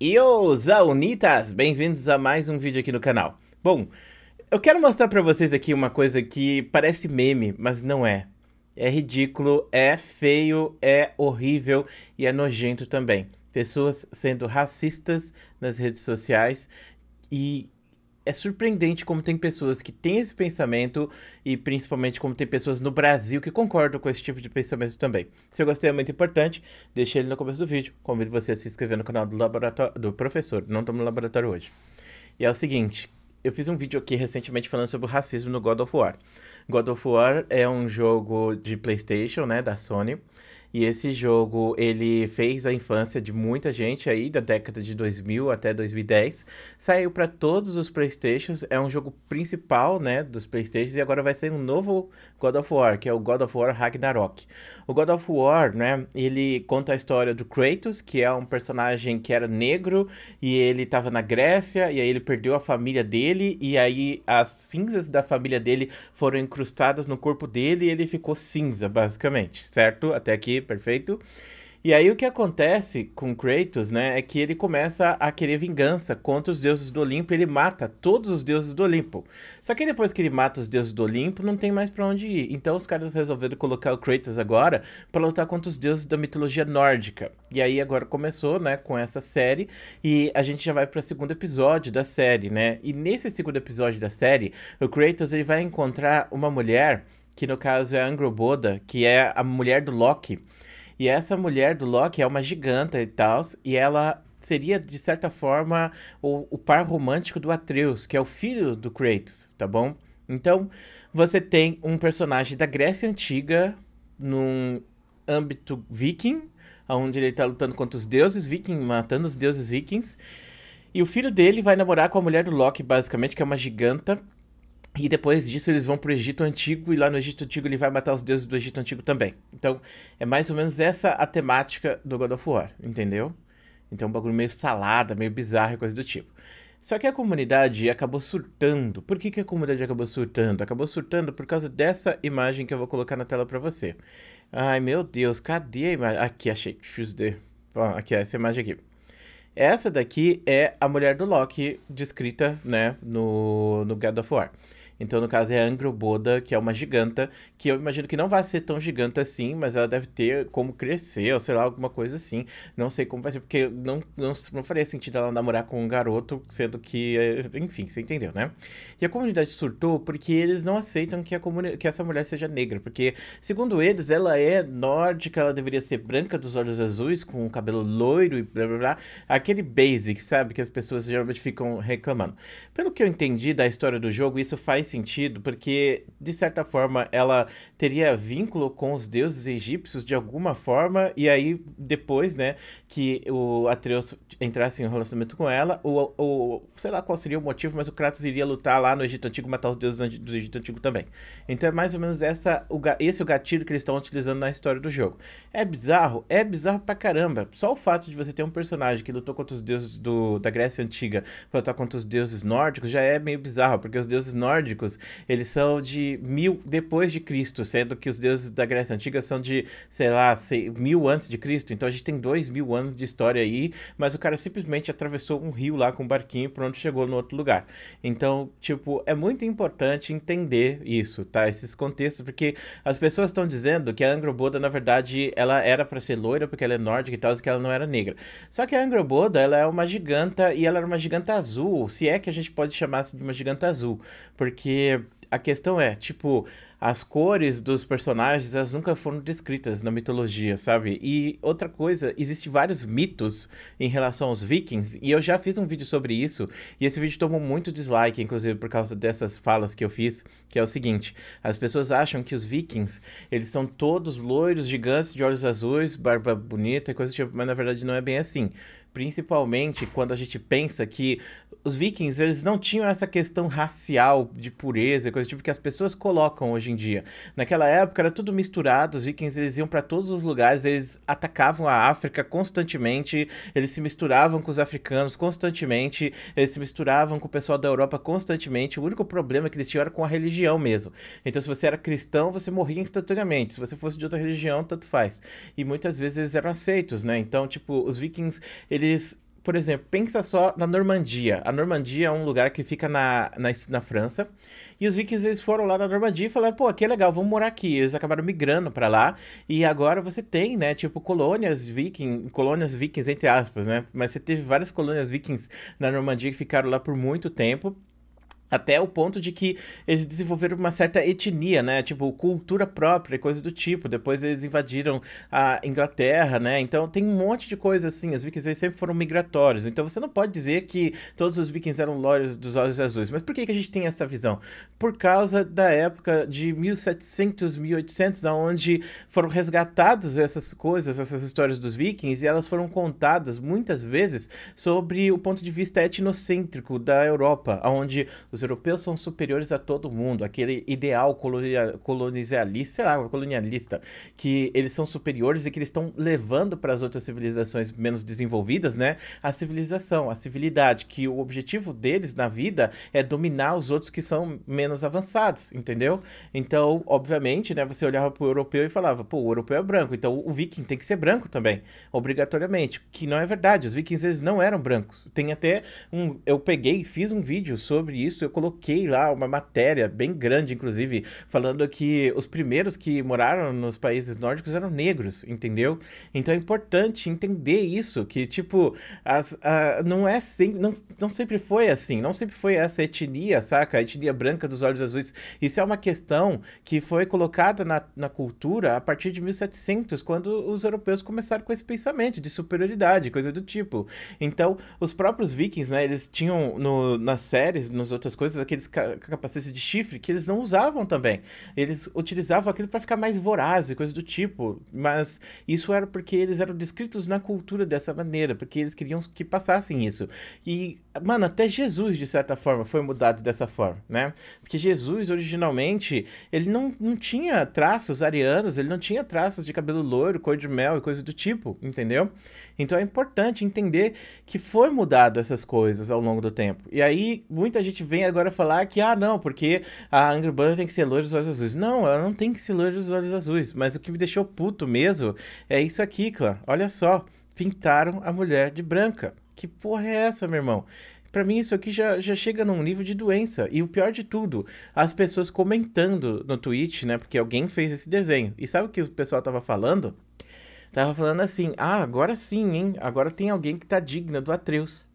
E os aunitas, bem-vindos a mais um vídeo aqui no canal. Bom, eu quero mostrar pra vocês aqui uma coisa que parece meme, mas não é. É ridículo, é feio, é horrível e é nojento também. Pessoas sendo racistas nas redes sociais e é surpreendente como tem pessoas que têm esse pensamento e principalmente como tem pessoas no Brasil que concordam com esse tipo de pensamento também. Se eu gostei é muito importante, deixei ele no começo do vídeo. Convido você a se inscrever no canal do laboratório do professor. Não estou no laboratório hoje. E é o seguinte, eu fiz um vídeo aqui recentemente falando sobre o racismo no God of War. God of War é um jogo de PlayStation, né, da Sony e esse jogo, ele fez a infância de muita gente aí, da década de 2000 até 2010. Saiu para todos os Playstations, é um jogo principal, né, dos Playstations, e agora vai ser um novo God of War, que é o God of War Ragnarok. O God of War, né, ele conta a história do Kratos, que é um personagem que era negro, e ele estava na Grécia, e aí ele perdeu a família dele, e aí as cinzas da família dele foram incrustadas no corpo dele, e ele ficou cinza, basicamente, certo? Até que perfeito. E aí o que acontece com Kratos, né, é que ele começa a querer vingança contra os deuses do Olimpo, ele mata todos os deuses do Olimpo. Só que depois que ele mata os deuses do Olimpo, não tem mais para onde ir. Então os caras resolveram colocar o Kratos agora para lutar contra os deuses da mitologia nórdica. E aí agora começou, né, com essa série e a gente já vai para o segundo episódio da série, né? E nesse segundo episódio da série, o Kratos ele vai encontrar uma mulher que no caso é a Angroboda, que é a mulher do Loki. E essa mulher do Loki é uma giganta e tal, e ela seria, de certa forma, o, o par romântico do Atreus, que é o filho do Kratos, tá bom? Então, você tem um personagem da Grécia Antiga, num âmbito viking, onde ele tá lutando contra os deuses vikings, matando os deuses vikings. E o filho dele vai namorar com a mulher do Loki, basicamente, que é uma giganta. E depois disso eles vão para o Egito Antigo e lá no Egito Antigo ele vai matar os deuses do Egito Antigo também. Então é mais ou menos essa a temática do God of War, entendeu? Então um bagulho meio salada, meio bizarro e coisa do tipo. Só que a comunidade acabou surtando. Por que, que a comunidade acabou surtando? Acabou surtando por causa dessa imagem que eu vou colocar na tela para você. Ai meu Deus, cadê a imagem? Aqui, achei. XD. Ah, aqui, essa imagem aqui. Essa daqui é a mulher do Loki, descrita né, no, no God of War. Então, no caso, é a Angroboda, que é uma giganta, que eu imagino que não vai ser tão giganta assim, mas ela deve ter como crescer, ou sei lá, alguma coisa assim. Não sei como vai ser, porque não, não, não faria sentido ela namorar com um garoto, sendo que. Eh, enfim, você entendeu, né? E a comunidade surtou porque eles não aceitam que, a que essa mulher seja negra, porque, segundo eles, ela é nórdica, ela deveria ser branca dos olhos azuis, com o cabelo loiro e blá blá blá. Aquele basic, sabe? Que as pessoas geralmente ficam reclamando. Pelo que eu entendi da história do jogo, isso faz faz sentido porque, de certa forma, ela teria vínculo com os deuses egípcios de alguma forma, e aí depois, né, que o Atreus entrasse em um relacionamento com ela, ou sei lá qual seria o motivo, mas o Kratos iria lutar lá no Egito Antigo, matar os deuses do Egito Antigo também. Então é mais ou menos essa, o, esse o gatilho que eles estão utilizando na história do jogo. É bizarro? É bizarro pra caramba. Só o fato de você ter um personagem que lutou contra os deuses do, da Grécia Antiga pra lutar contra os deuses nórdicos já é meio bizarro, porque os deuses nórdicos nórdicos, eles são de mil depois de Cristo, sendo que os deuses da Grécia Antiga são de, sei lá, mil antes de Cristo. Então a gente tem dois mil anos de história aí, mas o cara simplesmente atravessou um rio lá com um barquinho e pronto, chegou no outro lugar. Então, tipo, é muito importante entender isso, tá? Esses contextos, porque as pessoas estão dizendo que a Angroboda, na verdade, ela era para ser loira porque ela é nórdica e tal, e que ela não era negra. Só que a Angroboda, ela é uma giganta e ela era uma giganta azul, se é que a gente pode chamar de uma giganta azul, porque porque a questão é, tipo, as cores dos personagens elas nunca foram descritas na mitologia, sabe? E outra coisa, existem vários mitos em relação aos vikings, e eu já fiz um vídeo sobre isso, e esse vídeo tomou muito dislike, inclusive por causa dessas falas que eu fiz, que é o seguinte: as pessoas acham que os vikings, eles são todos loiros, gigantes, de olhos azuis, barba bonita e coisa do tipo, mas na verdade não é bem assim principalmente quando a gente pensa que os vikings, eles não tinham essa questão racial de pureza coisa do tipo que as pessoas colocam hoje em dia. Naquela época era tudo misturado, os vikings eles iam para todos os lugares, eles atacavam a África constantemente, eles se misturavam com os africanos constantemente, eles se misturavam com o pessoal da Europa constantemente. O único problema que eles tinham era com a religião mesmo. Então se você era cristão, você morria instantaneamente. Se você fosse de outra religião, tanto faz. E muitas vezes eles eram aceitos, né? Então, tipo, os vikings, eles eles. Por exemplo, pensa só na Normandia. A Normandia é um lugar que fica na, na, na França. E os vikings eles foram lá na Normandia e falaram: pô, aqui é legal, vamos morar aqui. Eles acabaram migrando para lá. E agora você tem, né, tipo, colônias vikings colônias vikings, entre aspas, né? Mas você teve várias colônias vikings na Normandia que ficaram lá por muito tempo. Até o ponto de que eles desenvolveram uma certa etnia, né? Tipo, cultura própria, coisa do tipo. Depois eles invadiram a Inglaterra, né? Então tem um monte de coisa assim. Os vikings sempre foram migratórios. Então você não pode dizer que todos os vikings eram lórios dos olhos azuis. Mas por que, que a gente tem essa visão? Por causa da época de 1700, 1800, onde foram resgatadas essas coisas, essas histórias dos vikings, e elas foram contadas muitas vezes sobre o ponto de vista etnocêntrico da Europa, onde os europeus são superiores a todo mundo, aquele ideal colonialista, sei lá, colonialista, que eles são superiores e que eles estão levando para as outras civilizações menos desenvolvidas, né, a civilização, a civilidade, que o objetivo deles na vida é dominar os outros que são menos avançados, entendeu? Então, obviamente, né, você olhava para o europeu e falava, pô, o europeu é branco, então o viking tem que ser branco também, obrigatoriamente, que não é verdade, os vikings eles não eram brancos. Tem até um, eu peguei, fiz um vídeo sobre isso, eu coloquei lá uma matéria bem grande, inclusive, falando que os primeiros que moraram nos países nórdicos eram negros, entendeu? Então é importante entender isso, que, tipo, as, a, não é sempre, não, não sempre foi assim, não sempre foi essa etnia, saca? A etnia branca dos olhos azuis. Isso é uma questão que foi colocada na, na cultura a partir de 1700, quando os europeus começaram com esse pensamento de superioridade, coisa do tipo. Então, os próprios vikings, né, eles tinham no, nas séries, nos outros outras coisas, aqueles ca capacetes de chifre, que eles não usavam também. Eles utilizavam aquilo para ficar mais voraz e coisa do tipo, mas isso era porque eles eram descritos na cultura dessa maneira, porque eles queriam que passassem isso. E, mano, até Jesus, de certa forma, foi mudado dessa forma, né? Porque Jesus, originalmente, ele não, não tinha traços arianos, ele não tinha traços de cabelo loiro, cor de mel e coisa do tipo, entendeu? Então é importante entender que foi mudado essas coisas ao longo do tempo. E aí, muita gente vem agora falar que, ah, não, porque a Angry Bird tem que ser loira dos olhos azuis. Não, ela não tem que ser loira dos olhos azuis. Mas o que me deixou puto mesmo é isso aqui, clã. Olha só, pintaram a mulher de branca. Que porra é essa, meu irmão? para mim isso aqui já, já chega num nível de doença. E o pior de tudo, as pessoas comentando no tweet, né? Porque alguém fez esse desenho. E sabe o que o pessoal tava falando? Tava falando assim, ah, agora sim, hein? Agora tem alguém que tá digna do Atreus.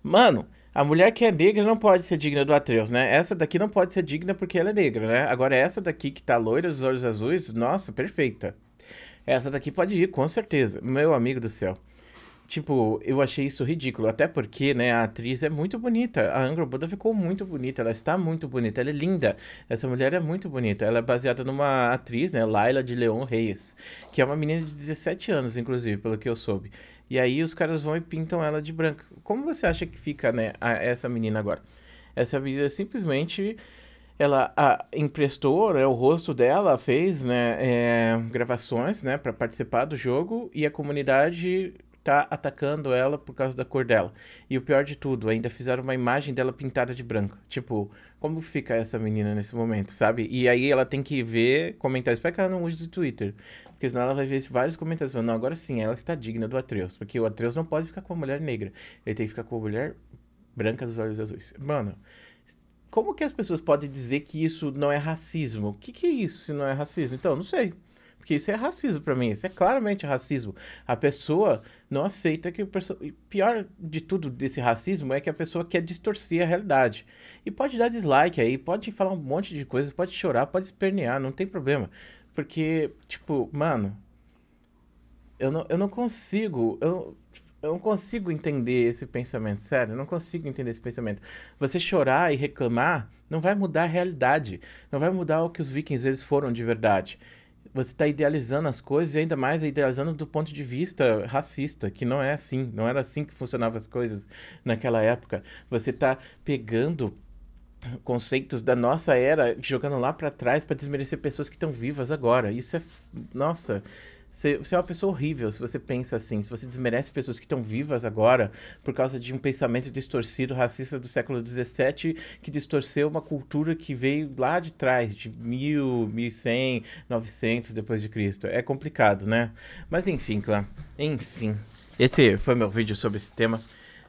Mano, a mulher que é negra não pode ser digna do Atreus, né? Essa daqui não pode ser digna porque ela é negra, né? Agora essa daqui que tá loira, os olhos azuis, nossa, perfeita. Essa daqui pode ir, com certeza. Meu amigo do céu. Tipo, eu achei isso ridículo. Até porque, né, a atriz é muito bonita. A Angra Buda ficou muito bonita. Ela está muito bonita. Ela é linda. Essa mulher é muito bonita. Ela é baseada numa atriz, né, Laila de Leon Reis, que é uma menina de 17 anos, inclusive, pelo que eu soube. E aí os caras vão e pintam ela de branco. Como você acha que fica, né, essa menina agora? Essa menina simplesmente ela a, emprestou né, o rosto dela, fez né, é, gravações né, para participar do jogo e a comunidade tá atacando ela por causa da cor dela. E o pior de tudo, ainda fizeram uma imagem dela pintada de branco. Tipo, como fica essa menina nesse momento, sabe? E aí ela tem que ver comentários. Espero que ela não use o Twitter. Porque senão ela vai ver vários comentários falando, não, agora sim, ela está digna do Atreus. Porque o Atreus não pode ficar com uma mulher negra. Ele tem que ficar com uma mulher branca dos olhos azuis. Mano, como que as pessoas podem dizer que isso não é racismo? O que, que é isso se não é racismo? Então, não sei porque isso é racismo para mim, isso é claramente racismo. A pessoa não aceita que o pior de tudo desse racismo é que a pessoa quer distorcer a realidade. E pode dar dislike aí, pode falar um monte de coisa, pode chorar, pode espernear, não tem problema. Porque, tipo, mano, eu não, eu não consigo, eu, eu não consigo entender esse pensamento, sério, eu não consigo entender esse pensamento. Você chorar e reclamar não vai mudar a realidade, não vai mudar o que os vikings eles foram de verdade você está idealizando as coisas e ainda mais idealizando do ponto de vista racista, que não é assim, não era assim que funcionavam as coisas naquela época. Você está pegando conceitos da nossa era, jogando lá para trás para desmerecer pessoas que estão vivas agora. Isso é nossa, você, é uma pessoa horrível se você pensa assim, se você desmerece pessoas que estão vivas agora por causa de um pensamento distorcido, racista do século XVII, que distorceu uma cultura que veio lá de trás, de 1000, 1100, 900 depois de Cristo. É complicado, né? Mas enfim, claro. Enfim. Esse foi meu vídeo sobre esse tema.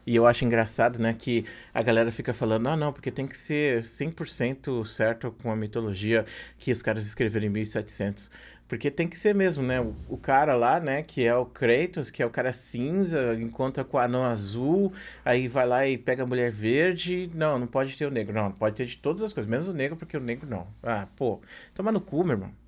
E eu acho engraçado, né, que a galera fica falando, ah, não, porque tem que ser 100% certo com a mitologia que os caras escreveram em 1700. Porque tem que ser mesmo, né? O, o, cara lá, né, que é o Kratos, que é o cara cinza, encontra com o anão azul, aí vai lá e pega a mulher verde. Não, não pode ter o negro, não. Pode ter de todas as coisas, menos o negro, porque o negro não. Ah, pô, toma no cu, meu irmão.